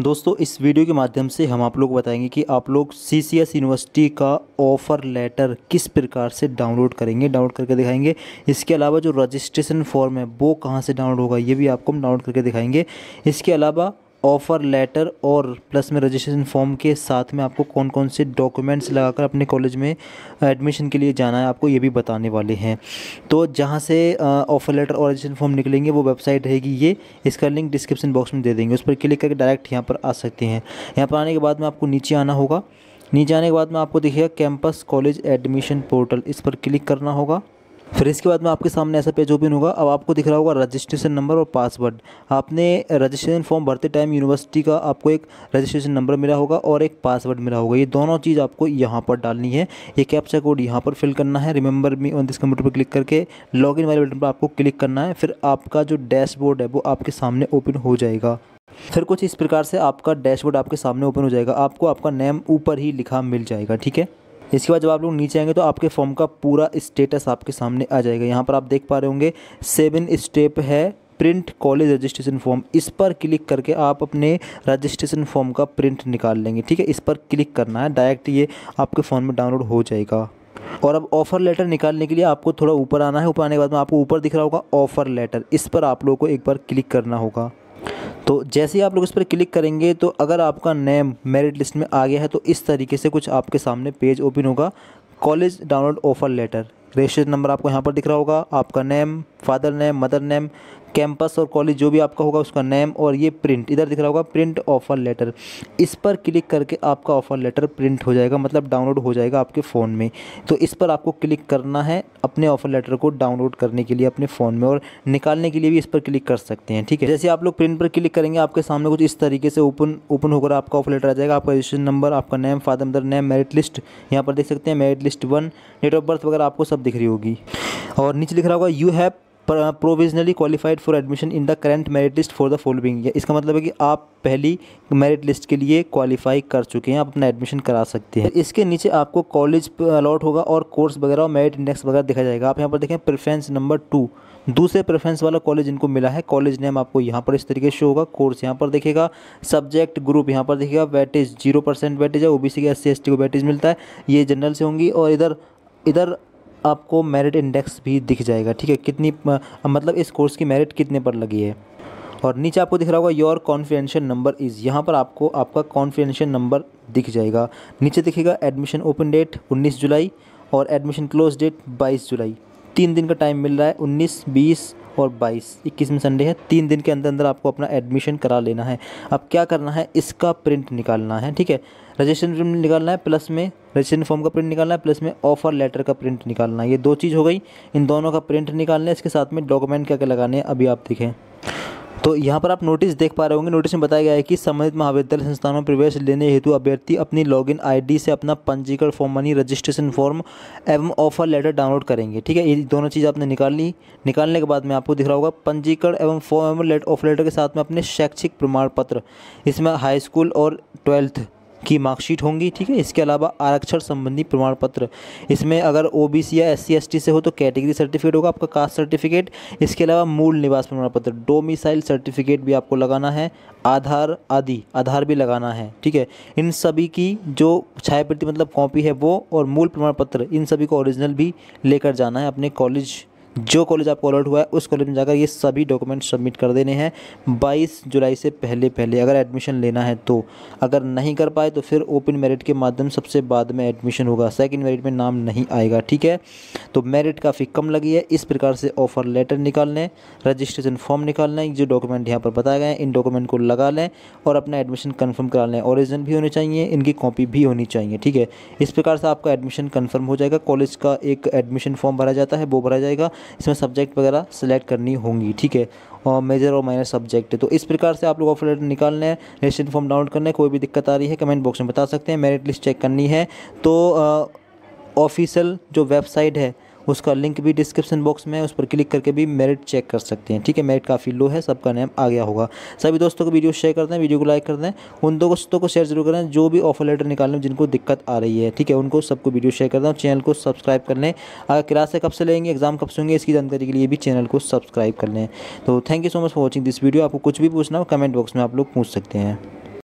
दोस्तों इस वीडियो के माध्यम से हम आप लोग बताएंगे कि आप लोग सी सी एस यूनिवर्सिटी का ऑफ़र लेटर किस प्रकार से डाउनलोड करेंगे डाउनलोड करके दिखाएंगे इसके अलावा जो रजिस्ट्रेशन फॉर्म है वो कहाँ से डाउनलोड होगा ये भी आपको हम डाउनलोड करके दिखाएंगे इसके अलावा ऑफ़र लेटर और प्लस में रजिस्ट्रेशन फॉर्म के साथ में आपको कौन कौन से डॉक्यूमेंट्स लगाकर अपने कॉलेज में एडमिशन के लिए जाना है आपको ये भी बताने वाले हैं तो जहाँ से ऑफ़र लेटर और रजिस्ट्रेशन फॉर्म निकलेंगे वो वेबसाइट रहेगी ये इसका लिंक डिस्क्रिप्शन बॉक्स में दे देंगे उस पर क्लिक करके डायरेक्ट यहाँ पर आ सकते हैं यहाँ पर आने के बाद में आपको नीचे आना होगा नीचे आने के बाद में आपको देखिएगा कैंपस कॉलेज एडमिशन पोर्टल इस पर क्लिक करना होगा फिर इसके बाद में आपके सामने ऐसा पेज ओपन होगा अब आपको दिख रहा होगा रजिस्ट्रेशन नंबर और पासवर्ड आपने रजिस्ट्रेशन फॉर्म भरते टाइम यूनिवर्सिटी का आपको एक रजिस्ट्रेशन नंबर मिला होगा और एक पासवर्ड मिला होगा ये दोनों चीज़ आपको यहाँ पर डालनी है ये कैप्चा कोड यहाँ पर फिल करना है remember me on this computer पर क्लिक करके लॉग वाले बटन पर आपको क्लिक करना है फिर आपका जो डैशबोर्ड है वो आपके सामने ओपन हो जाएगा फिर कुछ इस प्रकार से आपका डैशबोर्ड आपके सामने ओपन हो जाएगा आपको आपका नेम ऊपर ही लिखा मिल जाएगा ठीक है इसके बाद जब आप लोग नीचे आएंगे तो आपके फॉर्म का पूरा स्टेटस आपके सामने आ जाएगा यहाँ पर आप देख पा रहे होंगे सेवन स्टेप है प्रिंट कॉलेज रजिस्ट्रेशन फॉर्म इस पर क्लिक करके आप अपने रजिस्ट्रेशन फॉर्म का प्रिंट निकाल लेंगे ठीक है इस पर क्लिक करना है डायरेक्ट ये आपके फ़ोन में डाउनलोड हो जाएगा और अब ऑफ़र लेटर निकालने के लिए आपको थोड़ा ऊपर आना है ऊपर आने के बाद में आपको ऊपर दिख रहा होगा ऑफ़र लेटर इस पर आप लोगों को एक बार क्लिक करना होगा तो जैसे ही आप लोग इस पर क्लिक करेंगे तो अगर आपका नेम मेरिट लिस्ट में आ गया है तो इस तरीके से कुछ आपके सामने पेज ओपन होगा college download offer letter registration number आपको यहाँ पर दिख रहा होगा आपका name father name mother name campus और कॉलेज जो भी आपका होगा उसका नेम और ये प्रिंट इधर दिख रहा होगा प्रिंट ऑफर लेटर इस पर क्लिक करके आपका ऑफर लेटर प्रिंट हो जाएगा मतलब डाउनलोड हो जाएगा आपके फ़ोन में तो इस पर आपको क्लिक करना है अपने ऑफर लेटर को डाउनलोड करने के लिए अपने फ़ोन में और निकालने के लिए भी इस पर क्लिक कर सकते हैं ठीक है जैसे आप लोग प्रिंट पर क्लिक करेंगे आपके सामने कुछ इस तरीके से ओपन ओपन होकर आपका ऑफर लेटर आ जाएगा आपका रजिस्ट्रेशन नंबर आपका name father mother name merit list यहाँ पर देख सकते हैं merit list one date of birth वगैरह आपको सब दिख रही होगी और नीचे लिख रहा होगा you have provisionally qualified for admission in the current merit list for the following इसका मतलब है कि आप पहली मेरिट लिस्ट के लिए क्वालिफाई कर चुके हैं आप अपना एडमिशन करा सकते हैं इसके नीचे आपको कॉलेज अलॉट होगा और कोर्स वगैरह और मेरिट इंडेक्स वगैरह दिखा जाएगा आप यहाँ पर देखें प्रेफरेंस नंबर टू दूसरे प्रेफरेंस वाला कॉलेज इनको मिला है कॉलेज नेम आपको यहाँ पर इस तरीके शो होगा कोर्स यहाँ पर देखेगा सब्जेक्ट ग्रुप यहाँ पर देखेगा वेटेज जीरो परसेंट वेटेज है ओबीसी के एस सी को वेटेज मिलता है ये जनरल से होंगी और इधर इधर आपको मेरिट इंडेक्स भी दिख जाएगा ठीक है कितनी मतलब इस कोर्स की मेरिट कितने पर लगी है और नीचे आपको दिख रहा होगा योर कॉन्फिडेंशियल नंबर इज़ यहाँ पर आपको आपका कॉन्फिडेंशियल नंबर दिख जाएगा नीचे दिखेगा एडमिशन ओपन डेट 19 जुलाई और एडमिशन क्लोज डेट 22 जुलाई तीन दिन का टाइम मिल रहा है 19, 20 और बाईस इक्कीस में संडे है तीन दिन के अंदर अंदर आपको अपना एडमिशन करा लेना है अब क्या करना है इसका प्रिंट निकालना है ठीक है रजिस्ट्रेशन प्रिंट निकालना है प्लस में रजिस्ट्रेशन फॉर्म का प्रिंट निकालना है प्लस में ऑफर लेटर का प्रिंट निकालना है ये दो चीज़ हो गई इन दोनों का प्रिंट निकालना है इसके साथ में डॉक्यूमेंट क्या क्या लगाने हैं अभी आप देखें तो यहाँ पर आप नोटिस देख पा रहे होंगे नोटिस में बताया गया है कि संबंधित महाविद्यालय संस्थानों में प्रवेश लेने हेतु अभ्यर्थी अपनी लॉगिन आईडी से अपना पंजीकरण फॉर्म मनी रजिस्ट्रेशन फॉर्म एवं ऑफर लेटर डाउनलोड करेंगे ठीक है ये दोनों चीज़ आपने निकाल ली निकालने के बाद में आपको दिख रहा होगा पंजीकरण एवं फॉर्म एवं ऑफर लेटर के साथ में अपने शैक्षिक प्रमाण पत्र इसमें हाई स्कूल और ट्वेल्थ की मार्कशीट होंगी ठीक है इसके अलावा आरक्षण संबंधी प्रमाण पत्र इसमें अगर ओ बी सी या एस सी एस टी से हो तो कैटेगरी सर्टिफिकेट होगा आपका कास्ट सर्टिफिकेट इसके अलावा मूल निवास प्रमाण पत्र डोमिसाइल सर्टिफिकेट भी आपको लगाना है आधार आदि आधार भी लगाना है ठीक है इन सभी की जो छायाप्रति मतलब कॉपी है वो और मूल प्रमाण पत्र इन सभी को ओरिजिनल भी लेकर जाना है अपने कॉलेज जो कॉलेज आपको अलॉट हुआ है उस कॉलेज में जाकर ये सभी डॉक्यूमेंट सबमिट कर देने हैं 22 जुलाई से पहले पहले अगर एडमिशन लेना है तो अगर नहीं कर पाए तो फिर ओपन मेरिट के माध्यम सबसे बाद में एडमिशन होगा सेकंड मेरिट में नाम नहीं आएगा ठीक है तो मेरिट काफ़ी कम लगी है इस प्रकार से ऑफ़र लेटर निकाल लें रजिस्ट्रेशन फॉर्म निकाल लें जो डॉक्यूमेंट यहाँ पर बताए गए हैं इन डॉक्यूमेंट को लगा लें और अपना एडमिशन कन्फर्म करा लें ओरिजिनल भी होने चाहिए इनकी कॉपी भी होनी चाहिए ठीक है इस प्रकार से आपका एडमिशन कन्फर्म हो जाएगा कॉलेज का एक एडमिशन फॉर्म भरा जाता है वो भरा जाएगा इसमें सब्जेक्ट वगैरह सेलेक्ट करनी होंगी ठीक है और मेजर और माइनर सब्जेक्ट है तो इस प्रकार से आप लोग ऑफर लेटर निकालने हैं रजिस्ट्रेशन फॉर्म डाउनलोड करने कोई भी दिक्कत आ रही है कमेंट बॉक्स में बता सकते हैं मेरिट लिस्ट चेक करनी है तो ऑफिशियल जो वेबसाइट है उसका लिंक भी डिस्क्रिप्शन बॉक्स में है उस पर क्लिक करके भी मेरिट चेक कर सकते हैं ठीक है मेरिट काफ़ी लो है सबका नेम आ गया होगा सभी दोस्तों को वीडियो शेयर कर दें वीडियो को लाइक कर दें उन दोस्तों को शेयर जरूर करें जो भी ऑफर लेटर निकालने में जिनको दिक्कत आ रही है ठीक है उनको सबको वीडियो शेयर कर दें चैनल को सब्सक्राइब कर लें अगर क्लासें कब से लेंगे एग्जाम कब से होंगे इसकी जानकारी के लिए भी चैनल को सब्सक्राइब कर लें तो thank you so much for watching this video आपको कुछ भी पूछना हो कमेंट बॉक्स में आप लोग पूछ सकते हैं